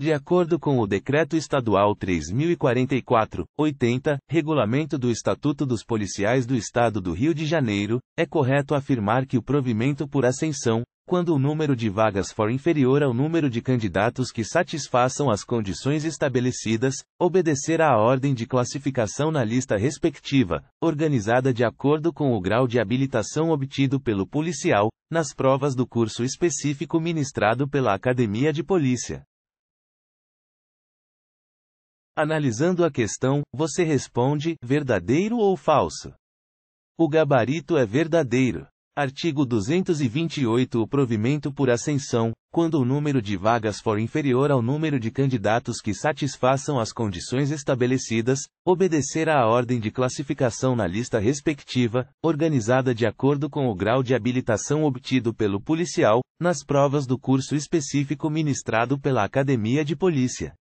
De acordo com o Decreto Estadual 3044, 80, Regulamento do Estatuto dos Policiais do Estado do Rio de Janeiro, é correto afirmar que o provimento por ascensão, quando o número de vagas for inferior ao número de candidatos que satisfaçam as condições estabelecidas, obedecer à ordem de classificação na lista respectiva, organizada de acordo com o grau de habilitação obtido pelo policial, nas provas do curso específico ministrado pela Academia de Polícia. Analisando a questão, você responde: verdadeiro ou falso? O gabarito é verdadeiro. Artigo 228 O provimento por ascensão, quando o número de vagas for inferior ao número de candidatos que satisfaçam as condições estabelecidas, obedecerá à ordem de classificação na lista respectiva, organizada de acordo com o grau de habilitação obtido pelo policial, nas provas do curso específico ministrado pela Academia de Polícia.